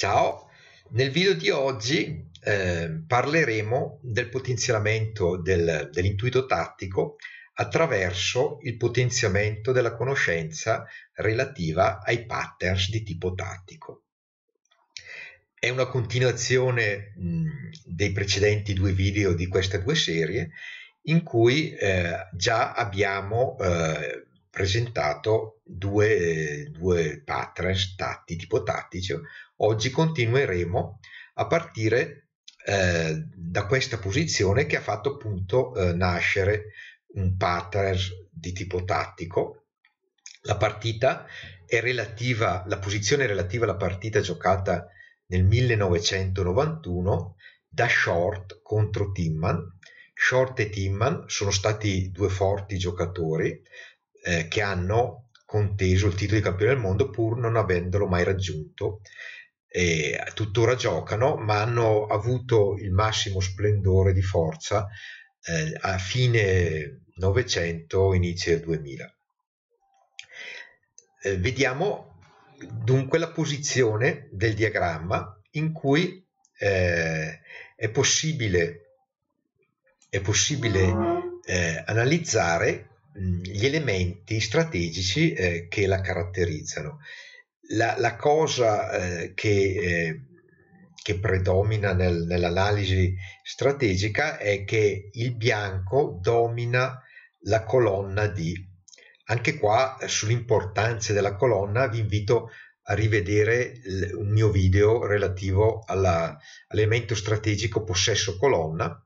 Ciao, nel video di oggi eh, parleremo del potenziamento del, dell'intuito tattico attraverso il potenziamento della conoscenza relativa ai patterns di tipo tattico. È una continuazione mh, dei precedenti due video di queste due serie in cui eh, già abbiamo eh, presentato due, due patterns tatti, tipo tattici Oggi continueremo a partire eh, da questa posizione che ha fatto appunto eh, nascere un pattern di tipo tattico. La partita è relativa, la posizione è relativa alla partita giocata nel 1991 da Short contro Timman. Short e Timman sono stati due forti giocatori eh, che hanno conteso il titolo di campione del mondo pur non avendolo mai raggiunto eh, tuttora giocano, ma hanno avuto il massimo splendore di forza eh, a fine Novecento, inizio del 2000. Eh, vediamo dunque la posizione del diagramma in cui eh, è possibile, è possibile eh, analizzare gli elementi strategici eh, che la caratterizzano la, la cosa eh, che, eh, che, predomina nel, nell'analisi strategica è che il bianco domina la colonna D. Anche qua eh, sull'importanza della colonna vi invito a rivedere l- un mio video relativo alla, all'elemento strategico possesso colonna,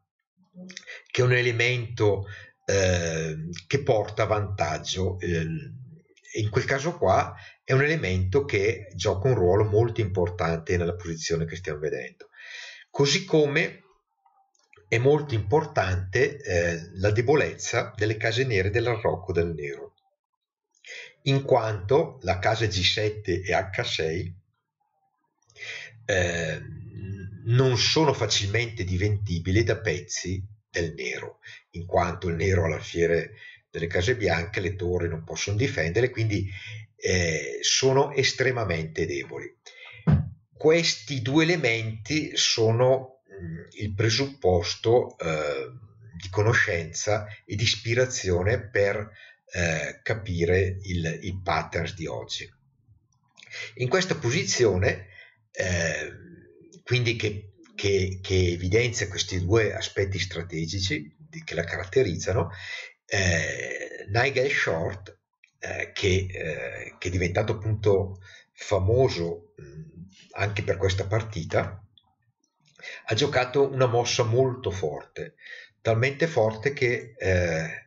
che è un elemento eh, che porta vantaggio. Eh, in quel caso qua è un elemento che gioca un ruolo molto importante nella posizione che stiamo vedendo. Così come è molto importante eh, la debolezza delle case nere dell'arrocco del nero, in quanto la casa G7 e H6 eh, non sono facilmente diventibili da pezzi del nero, in quanto il nero alla fiere delle case bianche, le torri non possono difendere, quindi eh, sono estremamente deboli. Questi due elementi sono mh, mm, il presupposto eh, di conoscenza e di ispirazione per eh, capire il, i patterns di oggi. In questa posizione, eh, quindi che, che, che, evidenzia questi due aspetti strategici che la caratterizzano, eh, Nigel Short eh, che, eh, che, è diventato appunto famoso mh, anche per questa partita, ha giocato una mossa molto forte, talmente forte che, eh,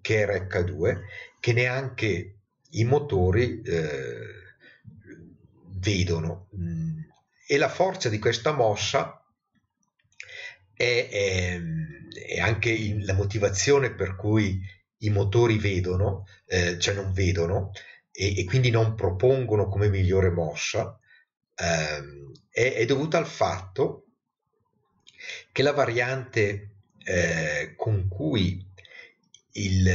che era H2, che neanche i motori eh, vedono. e la forza di questa mossa è, è, è anche il, la motivazione per cui i motori vedono, eh, cioè non vedono, e, e, quindi non propongono come migliore mossa, ehm, è, è, dovuta al fatto che la variante eh, con cui il,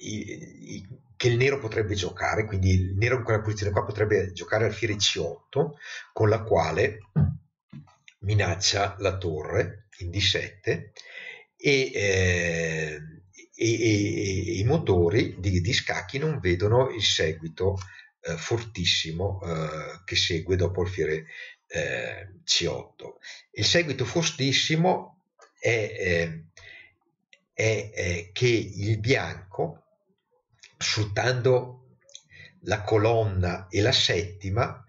il, il che il nero potrebbe giocare, quindi il nero in quella posizione qua potrebbe giocare al alfiere C8, con la quale minaccia la torre in D7 e eh, e, e i motori di, di, scacchi non vedono il seguito eh, fortissimo eh, che segue dopo il fiere eh, C8. Il seguito fortissimo è, ehm, è, è che il bianco, sfruttando la colonna e la settima,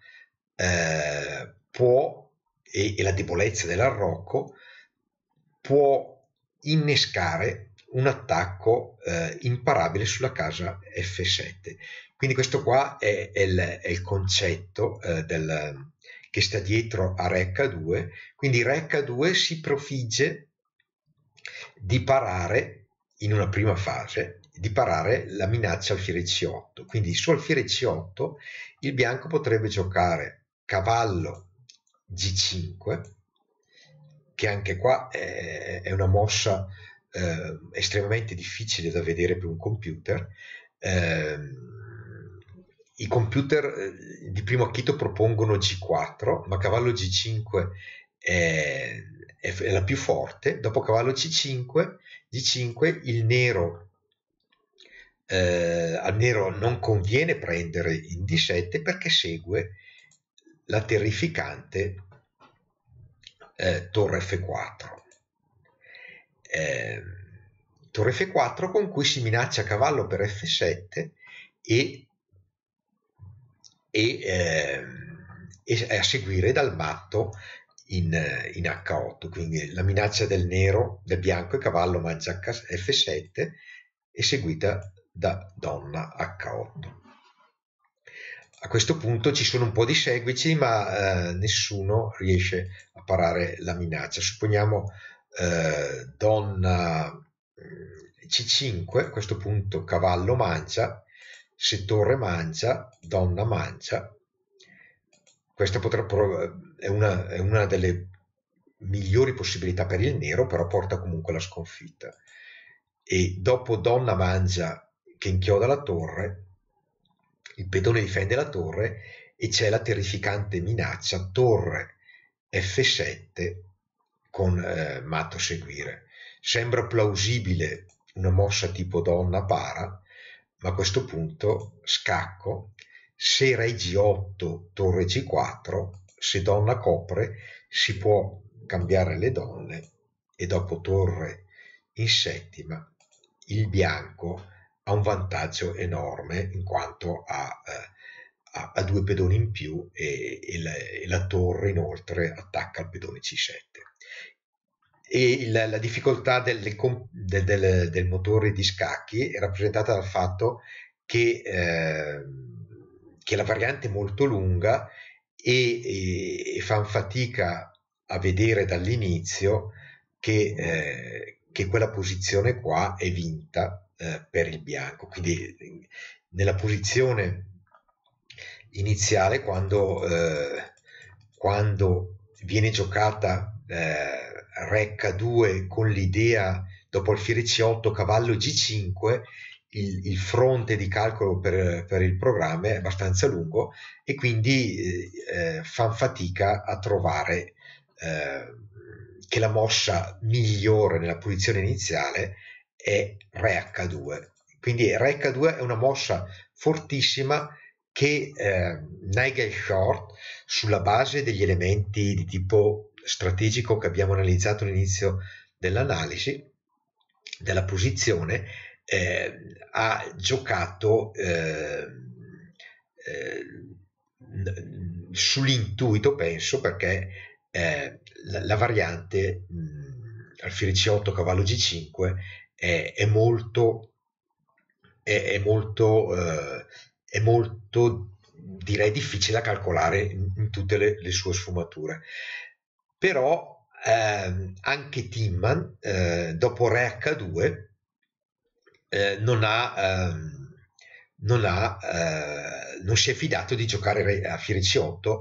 eh, può, e, e la debolezza dell'arrocco, può innescare un attacco eh, imparabile sulla casa F7. Quindi questo qua è, è, il, è il, concetto eh, del, che sta dietro a Re H2. Quindi Re H2 si profigge di parare in una prima fase di parare la minaccia alfiere C8. Quindi su alfiere C8 il bianco potrebbe giocare cavallo G5, che anche qua è, è una mossa eh, estremamente difficile da vedere per un computer. Eh, I computer eh, di primo acchito propongono G4, ma cavallo G5 è, è, è la più forte. Dopo cavallo C5, G5 il nero eh, al nero non conviene prendere in D7 perché segue la terrificante eh, torre F4 eh, torre f4 con cui si minaccia cavallo per f7 e, e, eh, e a seguire dal matto in, in, h8 quindi la minaccia del nero del bianco e cavallo mangia f7 e seguita da donna h8 a questo punto ci sono un po' di seguici ma eh, nessuno riesce a parare la minaccia supponiamo eh, donna mm, C5, a questo punto cavallo mancia, se torre mancia, donna mancia. Questa potrà, è, una, è una delle migliori possibilità per il nero, però porta comunque la sconfitta. E dopo donna mangia che inchioda la torre, il pedone difende la torre e c'è la terrificante minaccia torre F7 con eh, matto seguire. Sembra plausibile una mossa tipo donna para, ma a questo punto scacco, se re g8, torre g4, se donna copre si può cambiare le donne e dopo torre in settima il bianco ha un vantaggio enorme in quanto ha, eh, ha, ha due pedoni in più e, e, la, e la torre inoltre attacca al pedone c7 e la, la difficoltà del, del, del, del, motore di scacchi è rappresentata dal fatto che, eh, che la variante è molto lunga e, e, e fanno fatica a vedere dall'inizio che, eh, che, quella posizione qua è vinta eh, per il bianco. Quindi nella posizione iniziale, quando, eh, quando viene giocata eh, recca 2 con l'idea dopo il fiere C8 cavallo G5 il, il fronte di calcolo per, per, il programma è abbastanza lungo e quindi eh, eh fanno fatica a trovare eh, che la mossa migliore nella posizione iniziale è Re H2 quindi Re H2 è una mossa fortissima che eh, Nigel Short sulla base degli elementi di tipo strategico che abbiamo analizzato all'inizio dell'analisi, della posizione, eh, ha giocato eh, eh, sull'intuito, penso, perché eh, la, la, variante mh, alfiere C8 cavallo G5 è, è molto, è, è molto, eh, è molto direi difficile da calcolare in, in tutte le, le sue sfumature però eh, anche Timman eh, dopo Re H2 eh, non ha, ehm, non, ha eh, non si è fidato di giocare a Fiere C8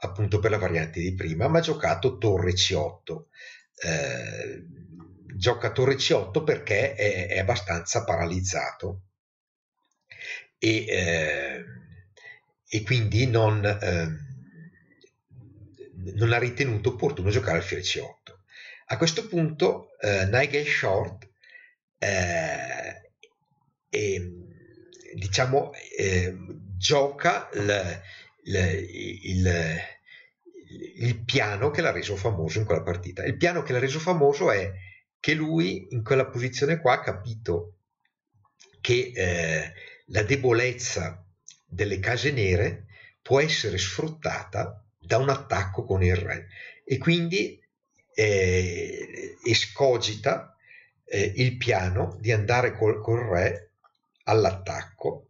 appunto per la variante di prima ma ha giocato Torre C8 eh, gioca Torre C8 perché è, è abbastanza paralizzato e, ehm, e quindi non ehm, non ha ritenuto opportuno giocare al C8. A questo punto eh, Nigel Short eh, diciamo, eh, diciamo, gioca il, il, il, il piano che l'ha reso famoso in quella partita. Il piano che l'ha reso famoso è che lui in quella posizione qua ha capito che eh, la debolezza delle case nere può essere sfruttata da un attacco con il re e quindi eh, escogita eh, il piano di andare col, col re all'attacco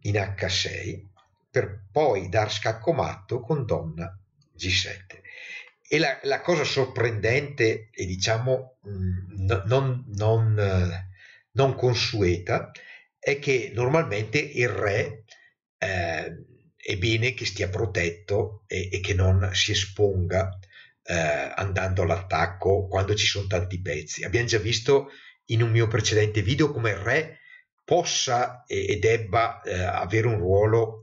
in H6 per poi dar scacco matto con donna G7. E la, la cosa sorprendente e diciamo mh, mm, non, non, eh, non, consueta è che normalmente il re eh, è bene che stia protetto e, e che non si esponga eh, andando all'attacco quando ci sono tanti pezzi. Abbiamo già visto in un mio precedente video come il re possa e, e debba eh, avere un ruolo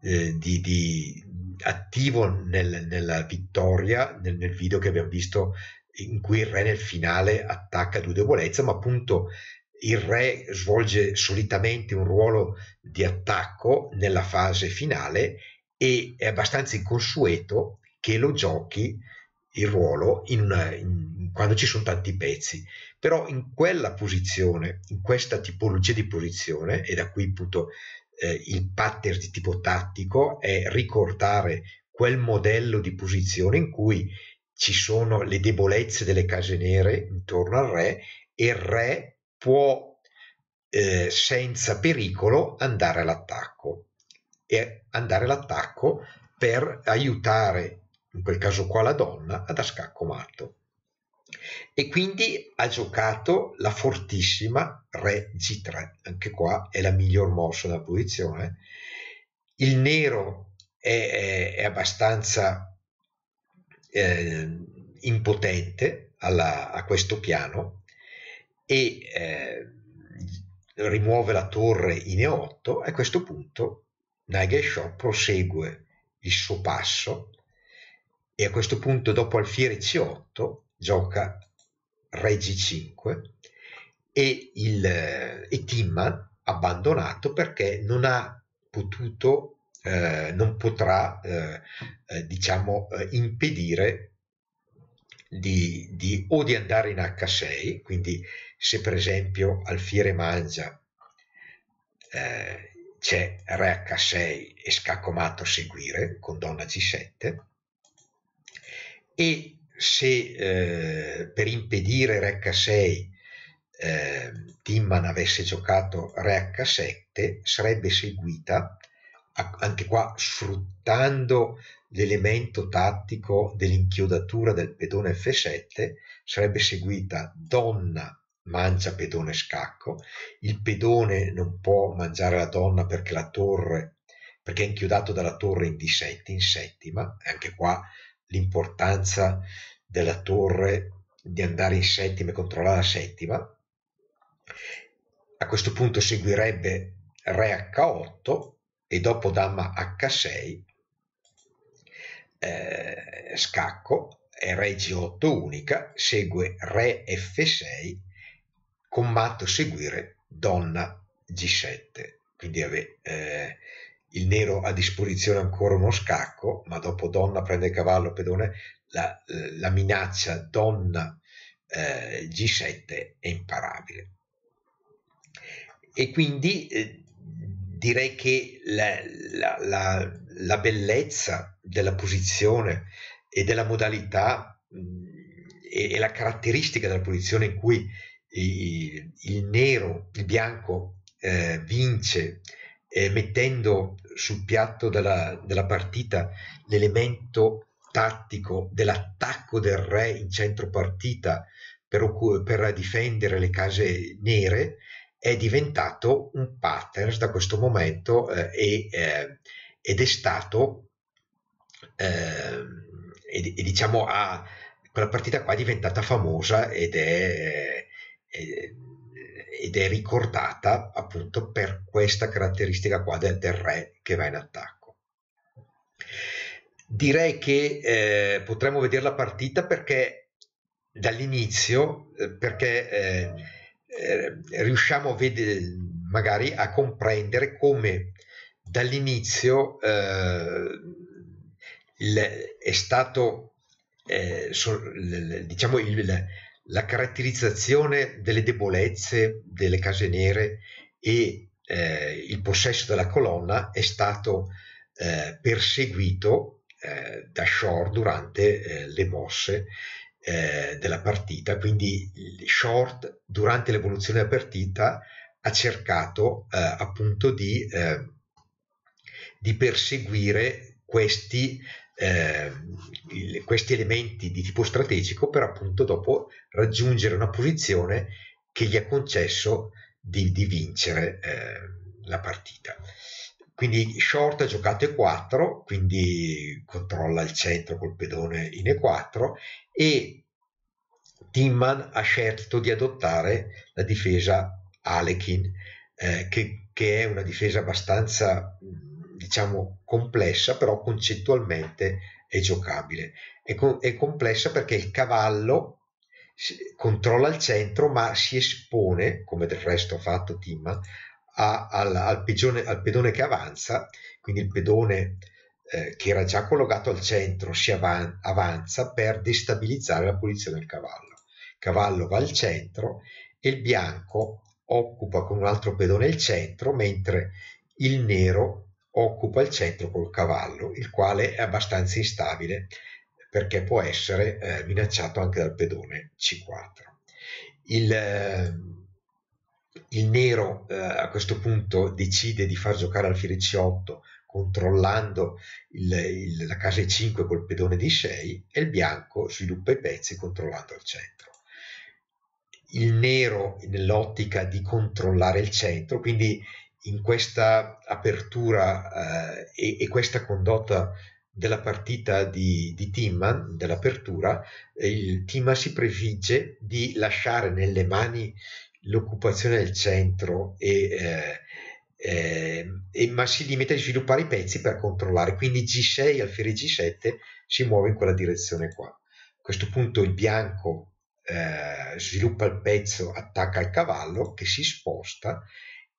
eh, di, di, attivo nel, nella vittoria, nel, nel video che abbiamo visto in cui il re nel finale attacca due debolezze, ma appunto il re svolge solitamente un ruolo di attacco nella fase finale e è abbastanza inconsueto che lo giochi il ruolo in una, in, quando ci sono tanti pezzi però in quella posizione in questa tipologia di posizione e da qui appunto eh, il pattern di tipo tattico è ricordare quel modello di posizione in cui ci sono le debolezze delle case nere intorno al re e il re può eh, senza pericolo andare all'attacco e andare all'attacco per aiutare, in quel caso qua la donna, ad a scacco matto. E quindi ha giocato la fortissima Re G3, anche qua è la miglior mossa della posizione. Il nero è, è abbastanza eh, impotente alla, a questo piano e eh, rimuove la torre in E8, a questo punto Nage Shaw prosegue il suo passo e a questo punto dopo alfiere C8 gioca Re G5 e, il, e Timman abbandonato perché non ha potuto, eh, non potrà, eh, eh, diciamo, eh, impedire di, di, o di andare in H6, quindi se per esempio al Fiere Mangia eh, c'è Re H6 e Scaccomato a seguire con Donna G7 e se eh, per impedire Re H6 eh, Timman avesse giocato Re H7 sarebbe seguita anche qua sfruttando l'elemento tattico dell'inchiodatura del pedone F7 sarebbe seguita donna mancia pedone scacco, il pedone non può mangiare la donna perché la torre perché è inchiodato dalla torre in D7 in settima, anche qua l'importanza della torre di andare in settima e controllare la settima. A questo punto seguirebbe re H8 e dopo damma H6 eh, scacco e re G8 unica, segue re F6 combatto seguire donna G7. Quindi ave, eh, il nero ha a disposizione ancora uno scacco, ma dopo donna prende cavallo, pedone, la, eh, la minaccia donna eh, G7 è imparabile. E quindi eh, direi che la, la, la, la, bellezza della posizione e della modalità mh, mm, e, e, la caratteristica della posizione in cui il, nero, il bianco eh, vince eh, mettendo sul piatto della, della partita l'elemento tattico dell'attacco del re in centro partita per, per, difendere le case nere è diventato un pattern da questo momento eh, e, eh, ed è stato ehm, e, e, diciamo ha, quella partita qua è diventata famosa ed è eh, ed è ricordata appunto per questa caratteristica qua del, del re che va in attacco. Direi che eh, potremmo vedere la partita perché dall'inizio, eh, perché eh, eh, riusciamo a vedere, magari a comprendere come dall'inizio il, è stato so, diciamo il, la caratterizzazione delle debolezze delle case nere e eh, il possesso della colonna è stato eh, perseguito eh, da Shore durante eh, le mosse eh, della partita, quindi Short durante l'evoluzione della partita ha cercato eh, appunto di, di perseguire questi eh, questi elementi di tipo strategico per appunto dopo raggiungere una posizione che gli ha concesso di, di vincere eh, la partita. Quindi short ha giocato E4, quindi controlla il centro col pedone in E4 e Timman ha scelto di adottare la difesa Alekin, eh, che, che, è una difesa abbastanza mm, diciamo complessa, però concettualmente è giocabile. È, co- è complessa perché il cavallo controlla il centro, ma si espone, come del resto ha fatto Timman, al, al, al, pedone che avanza, quindi il pedone eh, che era già collocato al centro si avan- avanza per destabilizzare la posizione del cavallo. Il cavallo va al centro e il bianco occupa con un altro pedone il centro, mentre il nero occupa il centro col cavallo, il quale è abbastanza instabile perché può essere eh, minacciato anche dal pedone C4. Il, eh, il nero eh, a questo punto decide di far giocare alfiere C8 controllando il, il, la casa E5 col pedone D6 e il bianco sviluppa i pezzi controllando il centro. Il nero nell'ottica di controllare il centro, quindi in questa apertura eh, e, e, questa condotta della partita di, di Timman, dell'apertura, eh, il Timman si prefigge di lasciare nelle mani l'occupazione del centro e, eh, eh, e, ma si limita a sviluppare i pezzi per controllare. Quindi G6, alfiere G7 si muove in quella direzione qua. A questo punto il bianco eh, sviluppa il pezzo, attacca il cavallo che si sposta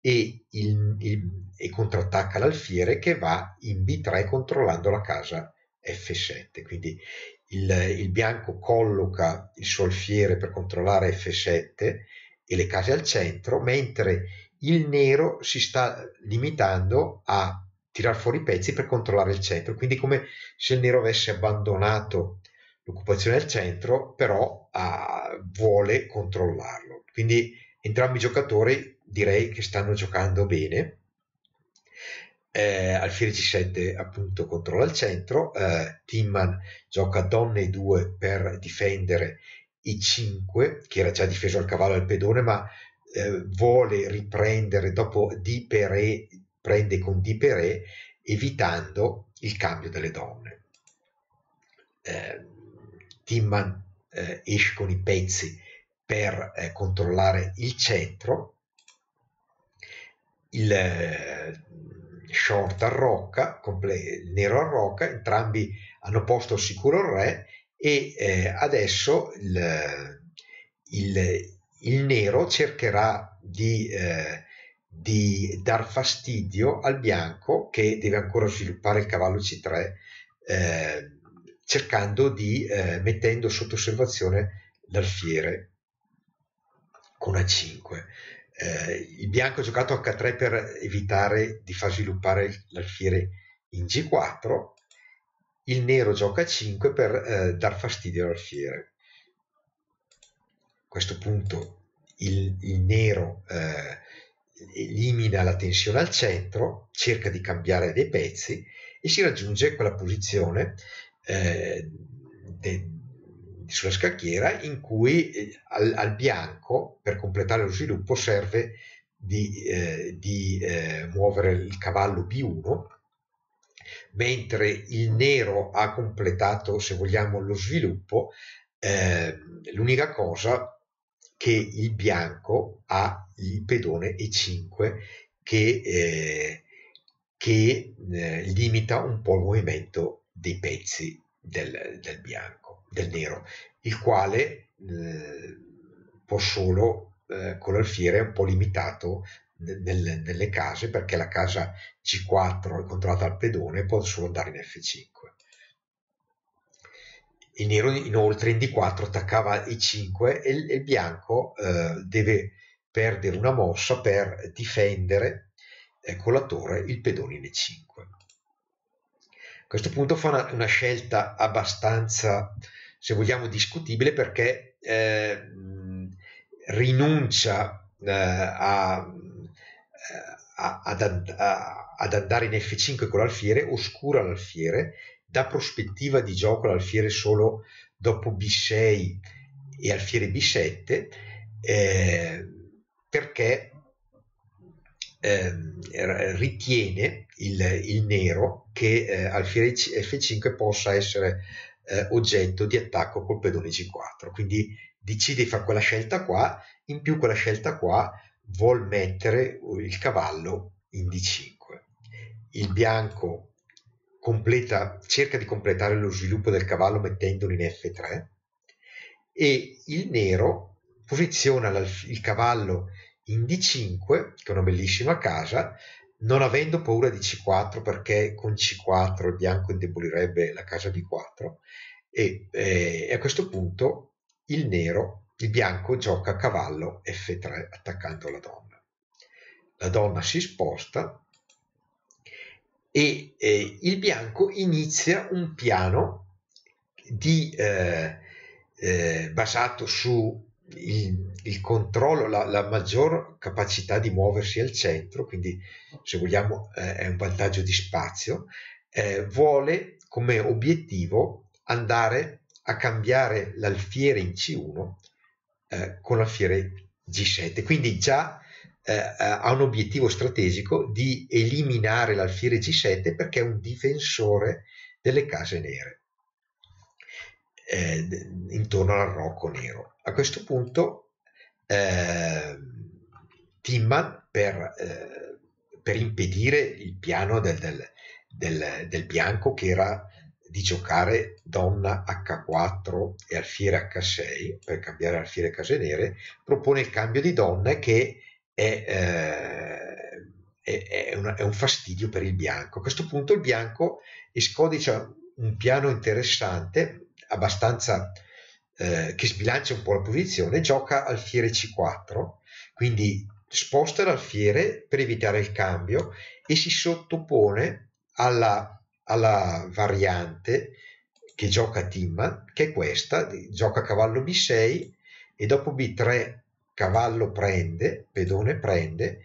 e, il, il, e contrattacca l'alfiere che va in B3 controllando la casa F7. Quindi il, il bianco colloca il suo alfiere per controllare F7 e le case al centro, mentre il nero si sta limitando a tirar fuori i pezzi per controllare il centro, quindi come se il nero avesse abbandonato l'occupazione del centro, però ah, vuole controllarlo. Quindi entrambi i giocatori direi che stanno giocando bene. Eh, Alfieri G7 appunto controlla il centro, eh, Timman gioca donne 2 per difendere i 5 che era già difeso al cavallo al pedone ma eh, vuole riprendere dopo Di Peré, prende con Di Peré evitando il cambio delle donne. Eh, Timman eh, esce con i pezzi per eh, controllare il centro, il eh, short a rocca, il nero a rocca, entrambi hanno posto sicuro il re e eh, adesso il, il, il, nero cercherà di, eh, di, dar fastidio al bianco che deve ancora sviluppare il cavallo C3 eh, cercando di eh, mettendo sotto osservazione l'alfiere con A5. Eh, il bianco ha giocato H3 per evitare di far sviluppare l'alfiere in G4, il nero gioca A5 per eh, dar fastidio all'alfiere. A questo punto il, il nero eh, elimina la tensione al centro, cerca di cambiare dei pezzi e si raggiunge quella posizione eh, de, sulla scacchiera in cui eh, al, al bianco per completare lo sviluppo serve di, eh, di eh, muovere il cavallo B1 mentre il nero ha completato se vogliamo lo sviluppo eh, l'unica cosa che il bianco ha il pedone E5 che, eh, che eh, limita un po' il movimento dei pezzi del, del bianco del nero, il quale eh, può solo eh, con l'alfiere un po' limitato nel, nelle case perché la casa C4 è controllata dal pedone può solo andare in F5. Il nero inoltre in D4 attaccava i 5 e il, il bianco eh, deve perdere una mossa per difendere eh, con la torre il pedone in E5. A questo punto fa una, una scelta abbastanza se vogliamo, discutibile perché eh, rinuncia eh, a, eh, a, ad, a, ad, andare in F5 con l'alfiere, oscura l'alfiere, dà prospettiva di gioco l'alfiere solo dopo B6 e alfiere B7, eh, perché ehm, ritiene il, il, nero che eh, alfiere F5 possa essere eh, oggetto di attacco col pedone G4. Quindi decide di fare quella scelta qua, in più quella scelta qua vuol mettere il cavallo in D5. Il bianco completa, cerca di completare lo sviluppo del cavallo mettendolo in F3 e il nero posiziona il cavallo in D5, che è una bellissima casa, non avendo paura di C4 perché con C4 il bianco indebolirebbe la casa B4 e, eh, a questo punto il nero, il bianco gioca a cavallo F3 attaccando la donna. La donna si sposta e eh, il bianco inizia un piano di, eh, eh basato su il, il controllo, la, la, maggior capacità di muoversi al centro, quindi se vogliamo eh, è un vantaggio di spazio, eh, vuole come obiettivo andare a cambiare l'alfiere in C1 eh, con l'alfiere G7, quindi già eh, ha un obiettivo strategico di eliminare l'alfiere G7 perché è un difensore delle case nere eh, intorno al rocco nero. A questo punto eh, Timman per, eh, per, impedire il piano del, del, del, del, bianco che era di giocare donna H4 e alfiere H6 per cambiare alfiere case nere propone il cambio di donna che è, eh, è, è, una, è un fastidio per il bianco a questo punto il bianco escodicia un piano interessante abbastanza eh, eh, che sbilancia un po' la posizione, gioca alfiere C4, quindi sposta l'alfiere per evitare il cambio e si sottopone alla, alla variante che gioca Timma, che è questa, gioca cavallo B6 e dopo B3 cavallo prende, pedone prende,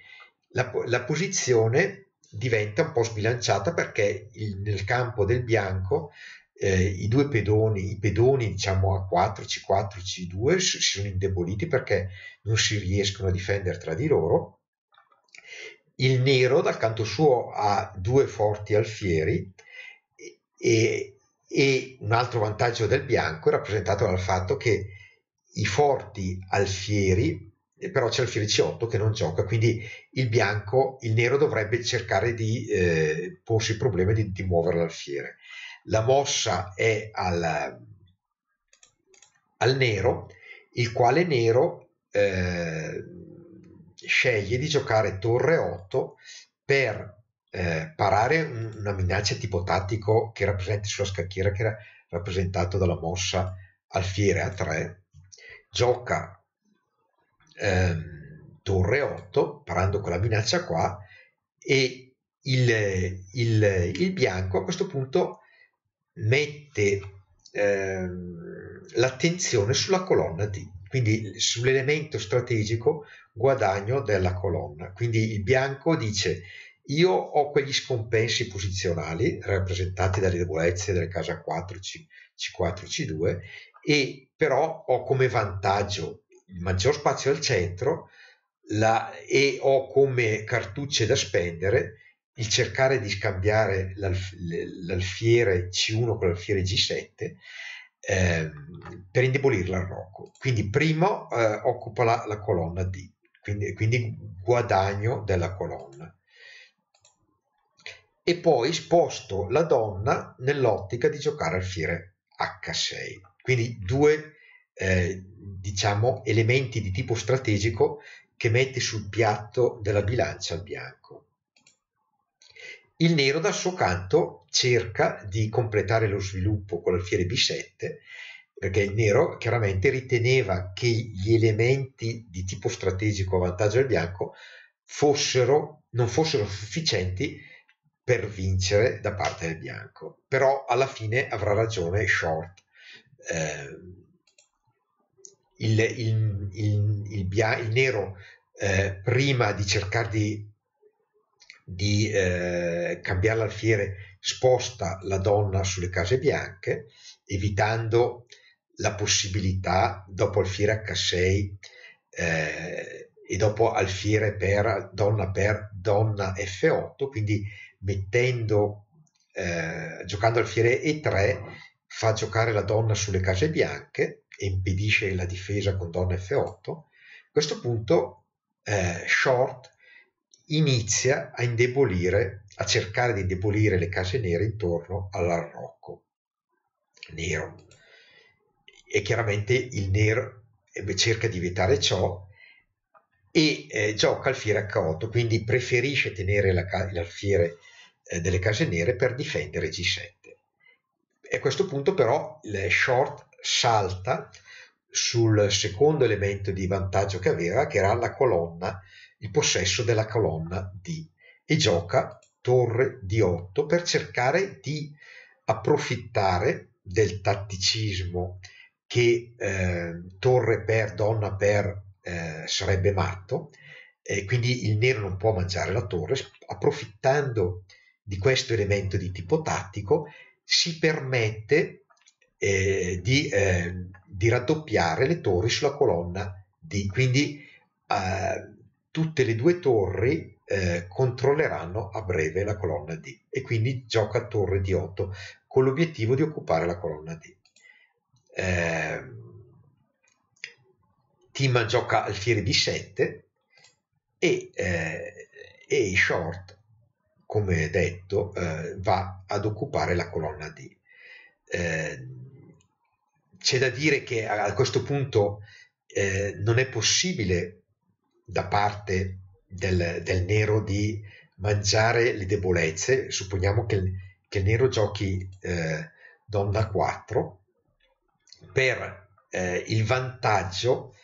la, la posizione diventa un po' sbilanciata perché il, nel campo del bianco eh, i due pedoni, i pedoni diciamo A4, C4, C2 si sono indeboliti perché non si riescono a difendere tra di loro. Il nero dal canto suo ha due forti alfieri e, e un altro vantaggio del bianco è rappresentato dal fatto che i forti alfieri però c'è alfiere C8 che non gioca, quindi il bianco, il nero dovrebbe cercare di eh, porsi il problema di, di muovere l'alfiere la mossa è al, al nero, il quale nero eh, sceglie di giocare torre 8 per eh, parare una minaccia tipo tattico che rappresenta sulla scacchiera che era rappresentato dalla mossa alfiere a 3 gioca ehm, torre 8 parando quella minaccia qua e il, il, il bianco a questo punto mette eh, l'attenzione sulla colonna D, quindi sull'elemento strategico guadagno della colonna. Quindi il bianco dice io ho quegli scompensi posizionali rappresentati dalle debolezze delle casa 4, C, C4, C2 e però ho come vantaggio il maggior spazio al centro la, e ho come cartucce da spendere il cercare di scambiare l'alf- l'alfiere C1 con l'alfiere G7 eh, per al rocco. Quindi primo eh, occupa la, la, colonna D, quindi, quindi, guadagno della colonna. E poi sposto la donna nell'ottica di giocare alfiere H6. Quindi due eh, diciamo, elementi di tipo strategico che mette sul piatto della bilancia il bianco. Il nero dal suo canto cerca di completare lo sviluppo con l'alfiere B7 perché il nero chiaramente riteneva che gli elementi di tipo strategico a vantaggio del bianco fossero, non fossero sufficienti per vincere da parte del bianco. Però alla fine avrà ragione Short. Eh, il, il, il, il, nero eh, prima di cercare di di eh, cambiare l'alfiere sposta la donna sulle case bianche, evitando la possibilità dopo alfiere H6 eh, e dopo alfiere per donna per donna F8, quindi mettendo, eh, giocando alfiere E3 fa giocare la donna sulle case bianche e impedisce la difesa con donna F8. A questo punto eh, Short inizia a indebolire, a cercare di indebolire le case nere intorno all'arrocco nero. E chiaramente il nero eh, cerca di evitare ciò e eh, gioca alfiere a 8 quindi preferisce tenere ca- l'alfiere eh, delle case nere per difendere G7. E a questo punto però il short salta sul secondo elemento di vantaggio che aveva, che era la colonna il possesso della colonna D e gioca torre di 8 per cercare di approfittare del tatticismo che eh, torre per donna per eh, sarebbe matto e quindi il nero non può mangiare la torre approfittando di questo elemento di tipo tattico si permette eh, di, eh, di, raddoppiare le torri sulla colonna D quindi eh, tutte le due torri eh, controlleranno a breve la colonna D e quindi gioca torre di 8 con l'obiettivo di occupare la colonna D. Eh, Timan gioca alfiere di 7 e, eh, e Short, come detto, eh, va ad occupare la colonna D. Ehm, c'è da dire che a, a questo punto eh, non è possibile da parte del, del nero di mangiare le debolezze, supponiamo che, che il nero giochi eh, donna 4, per eh, il vantaggio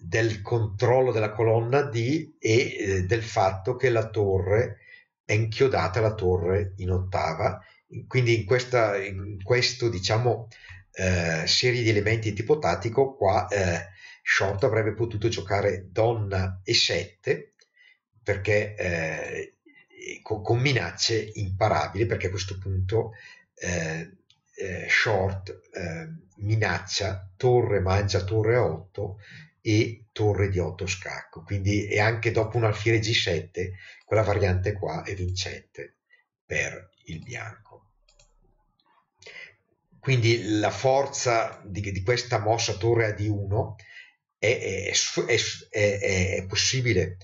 del controllo della colonna D e eh, del fatto che la torre è inchiodata la torre in ottava quindi in questa in questo diciamo eh, serie di elementi tipo tattico qua eh, Short avrebbe potuto giocare donna e 7 perché eh, con, con, minacce imparabili perché a questo punto eh, eh, Short eh, minaccia torre mangia torre a 8 e torre di 8 scacco quindi e anche dopo un alfiere g7 quella variante qua è vincente per il bianco quindi la forza di, di questa mossa torre a d1 è, è, è, è possibile.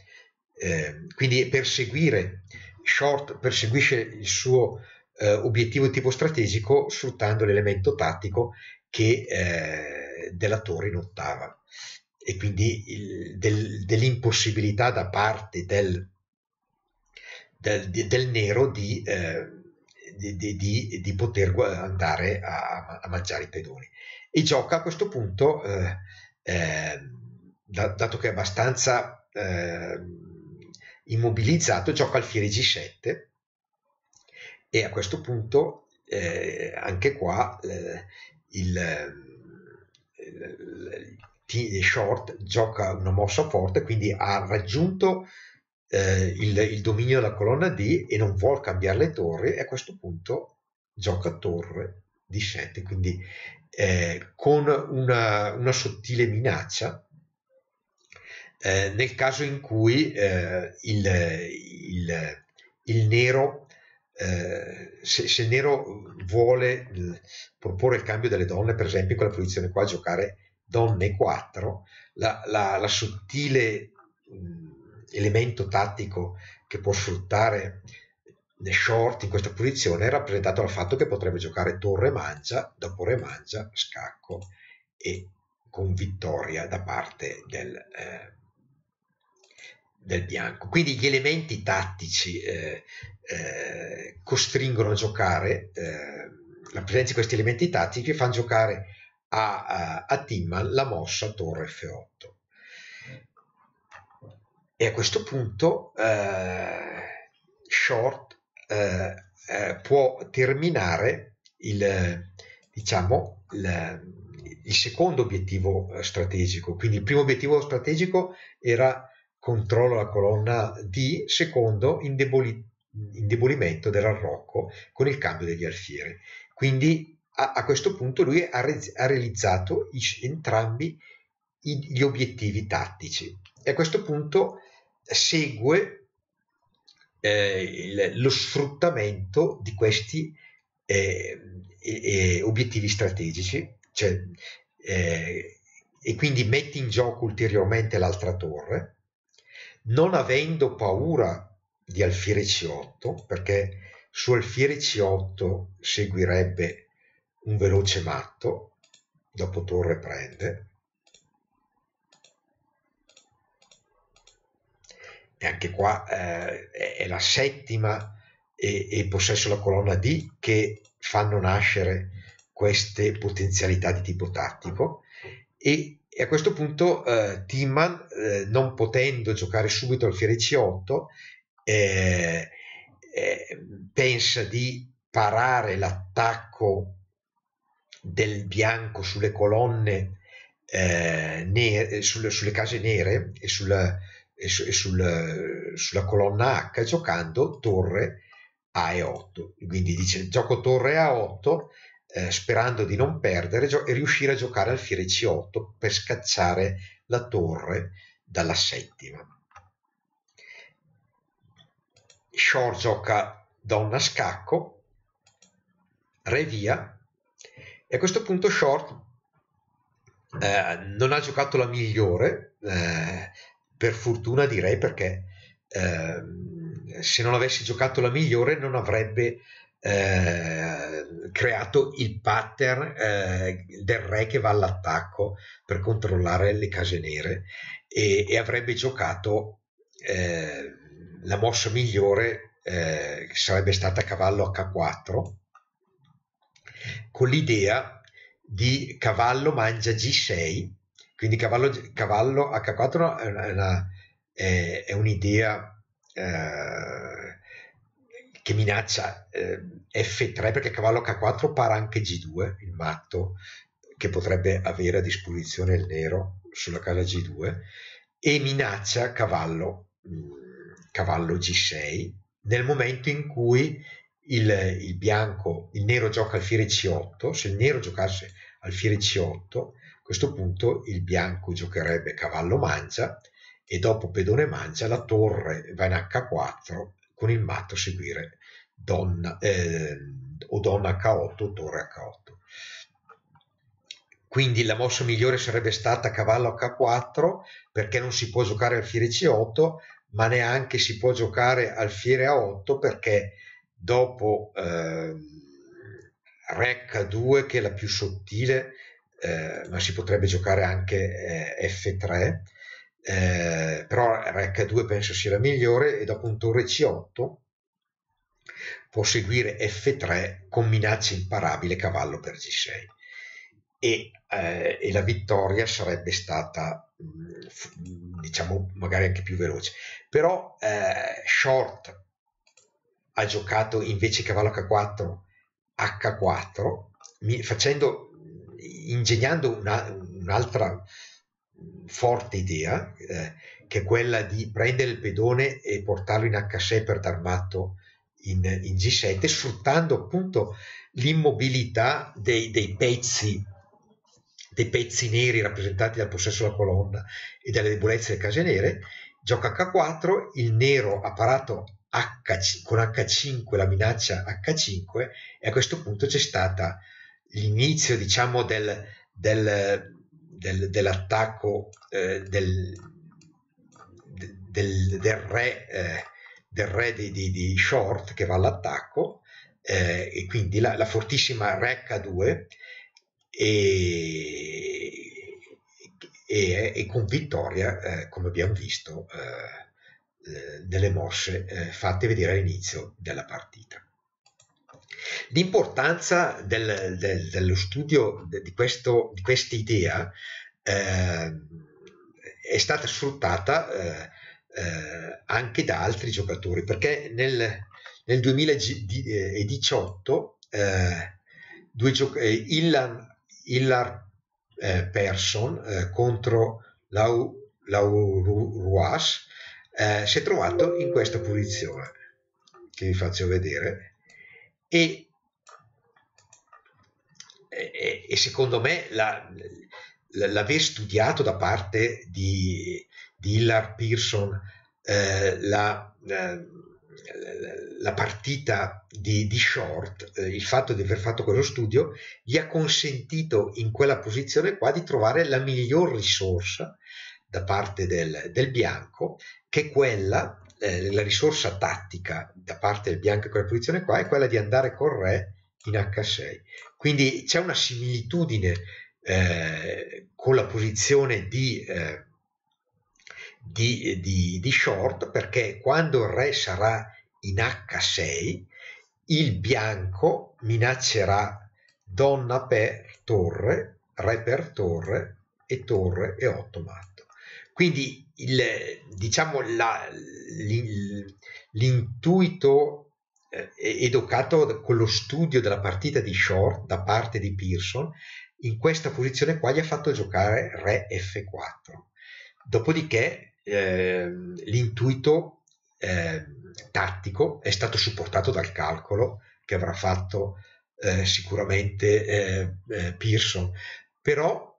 Eh, quindi perseguire, Short perseguisce il suo eh, obiettivo tipo strategico sfruttando l'elemento tattico che eh, in ottava e quindi il, del, dell'impossibilità da parte del, del, del nero di, eh, di, di, di, poter andare a, a mangiare i pedoni. E gioca a questo punto eh, eh, da, dato che è abbastanza eh, immobilizzato, gioca al Fieri G7 e a questo punto eh, anche qua eh, il, ehm, il, il, short gioca una mossa forte, quindi ha raggiunto eh, il, il dominio della colonna D e non vuole cambiare le torri e a questo punto gioca torre D7, quindi eh, con una, una, sottile minaccia eh, nel caso in cui eh, il, il, il, nero, eh, se, se, nero vuole eh, proporre il cambio delle donne, per esempio in quella posizione qua, giocare donne 4, la, la, la sottile mh, mm, elemento tattico che può sfruttare The short in questa posizione è rappresentato dal fatto che potrebbe giocare torre mangia, dopo re mangia, scacco e con vittoria da parte del, eh, del bianco. Quindi gli elementi tattici eh, eh, costringono a giocare, eh, la presenza di questi elementi tattici fanno giocare a, a, a Timman la mossa torre F8. E a questo punto eh, short eh, eh, può terminare il, diciamo, il, il secondo obiettivo eh, strategico. Quindi il primo obiettivo strategico era controllo la colonna D, secondo indeboli, indebolimento dell'arrocco con il cambio degli alfieri. Quindi a, a questo punto lui ha, re, ha realizzato i, entrambi i, gli obiettivi tattici e a questo punto segue eh, il, lo sfruttamento di questi eh, obiettivi strategici, cioè, eh, e quindi metti in gioco ulteriormente l'altra torre, non avendo paura di alfiere C8, perché su alfiere C8 seguirebbe un veloce matto, dopo torre prende, e anche qua eh, è la settima e, e possesso la colonna D che fanno nascere queste potenzialità di tipo tattico e, e a questo punto eh, Timan eh, non potendo giocare subito al alfiere C8 eh, eh, pensa di parare l'attacco del bianco sulle colonne eh, nere, sulle, sulle, case nere e sulla, e, su, e sul, sulla colonna H giocando torre a E8. Quindi dice gioco torre A8 eh, sperando di non perdere gio- e riuscire a giocare alfiere C8 per scacciare la torre dalla settima. Shore gioca donna scacco, re via e a questo punto Short eh, non ha giocato la migliore, eh, per fortuna direi perché eh, se non avessi giocato la migliore non avrebbe eh, creato il pattern eh, del re che va all'attacco per controllare le case nere e, e avrebbe giocato eh, la mossa migliore che eh, sarebbe stata cavallo h4 con l'idea di cavallo mangia g6 quindi cavallo, cavallo H4 è, una, è, è un'idea eh, che minaccia eh, F3 perché cavallo H4 para anche G2, il matto che potrebbe avere a disposizione il nero sulla casa G2 e minaccia cavallo, mh, mm, cavallo G6 nel momento in cui il, il, bianco, il nero gioca alfiere C8, se il nero giocasse alfiere C8 questo punto il bianco giocherebbe cavallo mancia e dopo pedone mancia la torre va in H4 con il matto a seguire donna, eh, o donna H8 torre H8. Quindi la mossa migliore sarebbe stata cavallo H4 perché non si può giocare alfiere C8 ma neanche si può giocare alfiere A8 perché dopo eh, Re H2 che è la più sottile eh, ma si potrebbe giocare anche eh, F3, eh, però H2 penso sia la migliore e dopo un torre C8 può seguire F3 con minaccia imparabile cavallo per G6 e, eh, e la vittoria sarebbe stata mh, mm, diciamo magari anche più veloce però eh, short ha giocato invece cavallo H4 H4 facendo ingegnando una, un'altra forte idea, eh, che è quella di prendere il pedone e portarlo in H6 per dar matto in, in G7, sfruttando appunto l'immobilità dei, dei, pezzi, dei pezzi neri rappresentati dal possesso della colonna e dalle debolezze delle case nere, gioca H4, il nero ha parato h con H5 la minaccia H5 e a questo punto c'è stata l'inizio diciamo del, del, del, dell'attacco eh, del, re, eh, del re di, di, di, Short che va all'attacco eh, e quindi la, la, fortissima re H2 e, e, e con vittoria eh, come abbiamo visto eh, eh, delle mosse fatte vedere all'inizio della partita. L'importanza del, del, dello studio di, questo, di questa idea eh, è stata sfruttata eh, eh, anche da altri giocatori perché nel, nel 2018 eh, eh, due gio- eh, Illan, Illar Persson contro Lauruas Lau Ruas si è trovato in questa posizione che vi faccio vedere e, e, e secondo me la, l'aver studiato da parte di, di Hillar Pearson eh, la, eh, la, partita di, di Short, eh, il fatto di aver fatto quello studio, gli ha consentito in quella posizione qua di trovare la miglior risorsa da parte del, del bianco, che è quella eh, la risorsa tattica da parte del bianco con la posizione qua è quella di andare col re in h6 quindi c'è una similitudine eh, con la posizione di, eh, di, di, di short perché quando il re sarà in h6 il bianco minaccerà donna per torre re per torre e torre e otto matto quindi il, diciamo la, l'intuito eh, educato con lo studio della partita di short da parte di Pearson, in questa posizione qua gli ha fatto giocare Re F4. Dopodiché eh, l'intuito eh, tattico è stato supportato dal calcolo che avrà fatto eh, sicuramente eh, eh, Pearson, però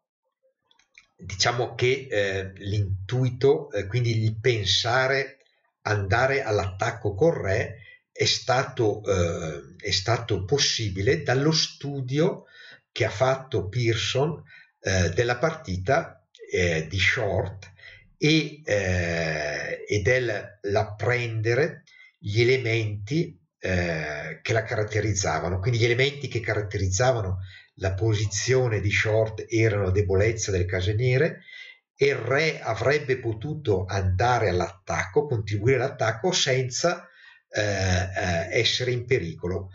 diciamo che eh, l'intuito, eh, quindi il pensare, andare all'attacco col re, è stato, eh, è stato possibile dallo studio che ha fatto Pearson eh, della partita eh, di Short e, eh, e dell'apprendere gli elementi che la caratterizzavano, quindi gli elementi che caratterizzavano la posizione di Short era una debolezza del Caseniere e il Re avrebbe potuto andare all'attacco, contribuire all'attacco senza eh, eh, essere in pericolo.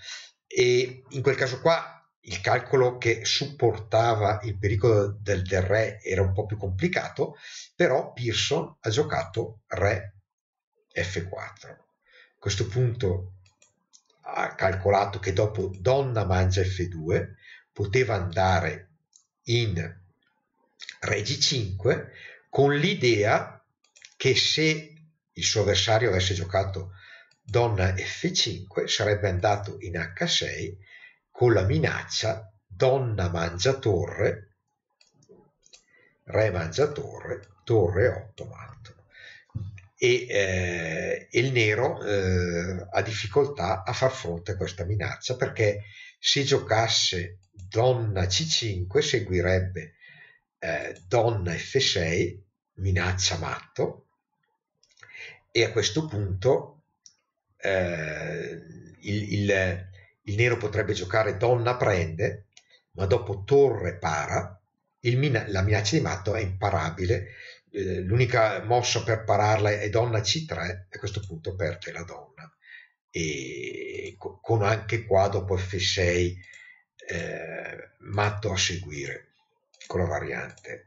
E in quel caso qua il calcolo che supportava il pericolo del, del, re era un po' più complicato, però Pearson ha giocato re f4. A questo punto ha calcolato che dopo donna mangia f2, poteva andare in Regi 5 con l'idea che se il suo avversario avesse giocato donna F5 sarebbe andato in H6 con la minaccia donna mangia torre, re mangia torre, torre 8 matto. E, eh, il nero eh, ha difficoltà a far fronte a questa minaccia perché se giocasse donna c5 seguirebbe eh, donna f6, minaccia matto, e a questo punto eh, il, il, il nero potrebbe giocare donna prende, ma dopo torre para, Mina la minaccia di matto è imparabile, eh, l'unica mossa per pararla è donna c3, a questo punto perde la donna e con anche qua dopo F6 eh, matto a seguire con la variante.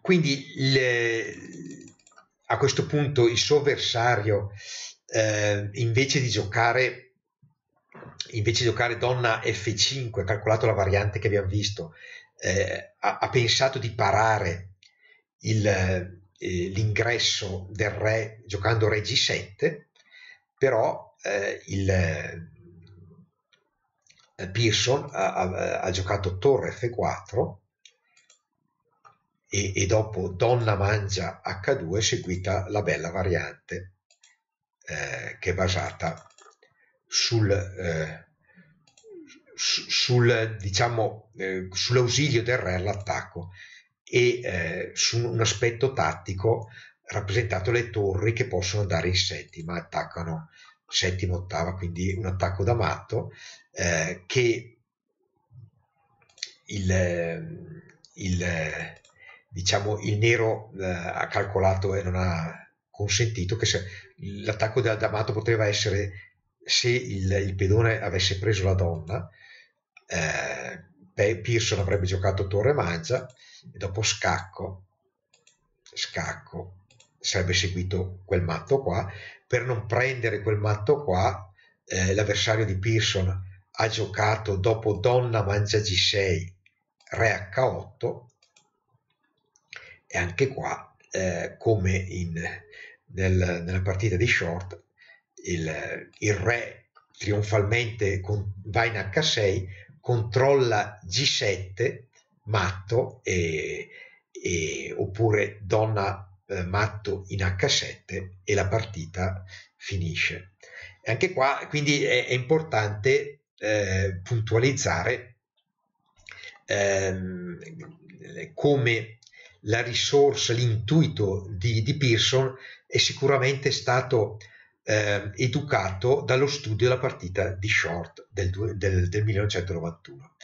Quindi le, a questo punto il suo avversario eh, invece di giocare invece di giocare donna F5, calcolato la variante che abbiamo visto, eh, ha, ha, pensato di parare il, eh, l'ingresso del re giocando re G7, però eh, il, eh, Pearson ha, ha, ha, giocato torre F4 e, e, dopo donna mangia H2 seguita la bella variante eh, che è basata sul, eh, sul diciamo eh, sull'ausilio del re all'attacco e eh, su un aspetto tattico rappresentato le torri che possono andare in settima, attaccano settima, ottava, quindi un attacco da matto eh, che il, il, diciamo, il nero eh, ha calcolato e non ha consentito che se, l'attacco da, da matto poteva essere se il, il, pedone avesse preso la donna, eh, Pearson avrebbe giocato torre mangia, e dopo scacco, scacco, sarebbe seguito quel matto qua, per non prendere quel matto qua, eh, l'avversario di Pearson ha giocato dopo donna mangia g6, re h8 e anche qua eh, come in, nel, nella partita di short il, il re trionfalmente con, va in h6 controlla g7 matto e, e, oppure donna eh, matto in H7 e la partita finisce. E anche qua quindi è, è importante eh, puntualizzare ehm, come la risorsa, l'intuito di, di, Pearson è sicuramente stato eh, educato dallo studio della partita di Short del, del, del 1991.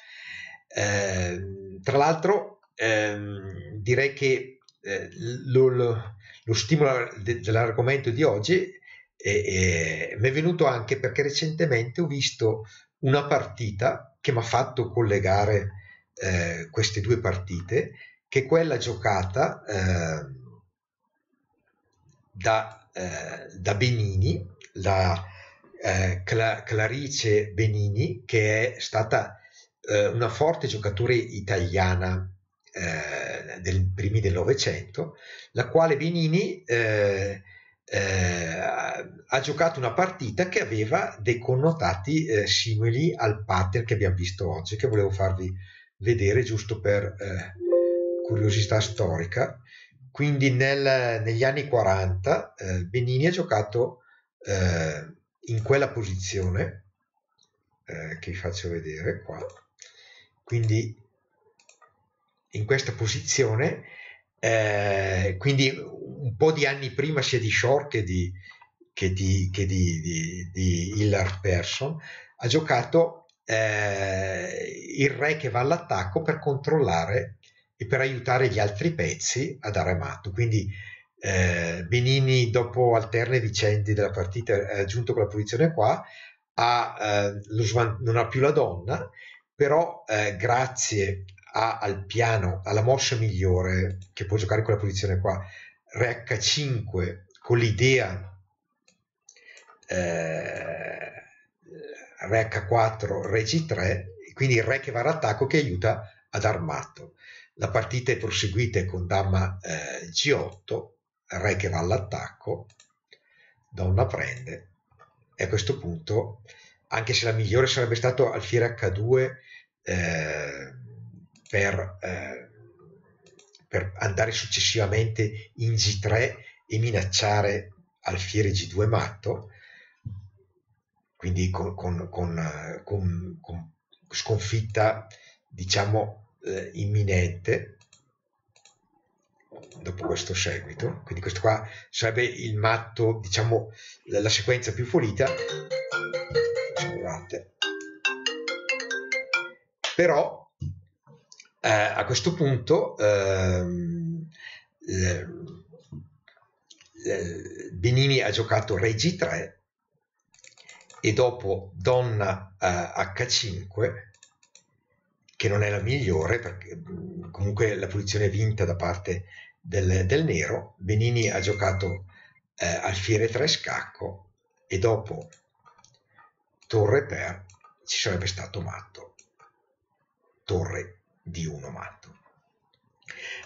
Ehm, tra l'altro, ehm, direi che eh, lo, lo, lo, stimolo de, dell'argomento di oggi eh, mi è venuto anche perché recentemente ho visto una partita che mi ha fatto collegare eh, queste due partite, che è quella giocata ehm, da, eh, da, Benini, la eh, Clarice Benini, che è stata eh, una forte giocatore italiana eh, dei primi del Novecento, la quale Benini eh, eh, ha giocato una partita che aveva dei connotati eh, simili al pattern che abbiamo visto oggi, che volevo farvi vedere giusto per eh, curiosità storica. Quindi nel, negli anni 40 Benini ha giocato in quella posizione eh, che vi faccio vedere qua quindi in questa posizione, eh, quindi un po' di anni prima sia di Shore che di, che di, che di, di, di Hillard Person, ha giocato eh, il re che va all'attacco per controllare e per aiutare gli altri pezzi a dare matto. Quindi eh, Benini, dopo alterne vicende della partita, è eh, giunto con la posizione qua, ha, eh, svan- non ha più la donna però eh, grazie a, al piano, alla mossa migliore che può giocare in quella posizione qua, re H5 con l'idea eh, re H4, re G3, quindi il re che va all'attacco che aiuta ad armato. La partita è proseguita con dama eh, G8, re che va all'attacco, donna prende e a questo punto, anche se la migliore sarebbe stato alfiere H2, eh, per, eh, per, andare successivamente in G3 e minacciare Alfiere G2 matto, quindi con, con, con, con sconfitta diciamo eh, imminente dopo questo seguito quindi questo qua sarebbe il matto diciamo la, la sequenza più pulita scusate però eh, a questo punto ehm, eh, eh Benini ha giocato Re G3 e dopo Donna eh, H5 che non è la migliore perché mm, comunque la posizione è vinta da parte del, del nero Benini ha giocato eh, alfiere 3 scacco e dopo torre per ci sarebbe stato matto torre di un omato.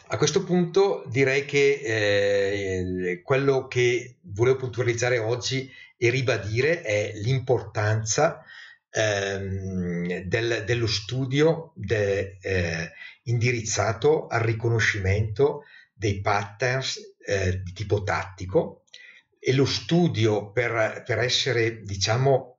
A questo punto direi che eh, quello che volevo puntualizzare oggi e ribadire è l'importanza ehm, del, dello studio de, eh, indirizzato al riconoscimento dei patterns eh, di tipo tattico e lo studio per, per essere diciamo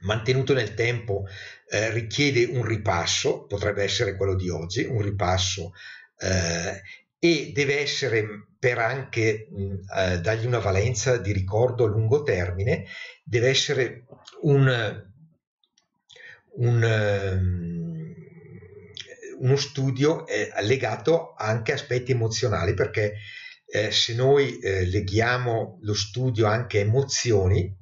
mantenuto nel tempo eh, richiede un ripasso, potrebbe essere quello di oggi, un ripasso eh, e deve essere per anche mh, mm, eh, dargli una valenza di ricordo a lungo termine, deve essere un, un, ehm, uno studio eh, legato anche a aspetti emozionali, perché eh, se noi eh, leghiamo lo studio anche a emozioni,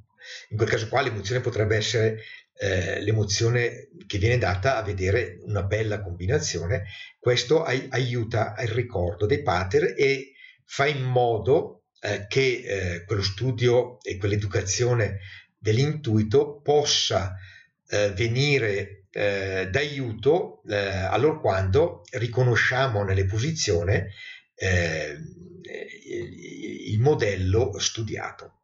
in quel caso qua l'emozione potrebbe essere eh, l'emozione che viene data a vedere una bella combinazione, questo ai- aiuta il ricordo dei pater e fa in modo eh, che eh, quello studio e quell'educazione dell'intuito possa eh, venire eh, d'aiuto eh, allora quando riconosciamo nell'eposizione il modello studiato.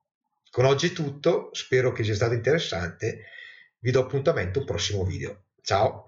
Con oggi è tutto, spero che sia stato interessante vi do appuntamento a un prossimo video. Ciao!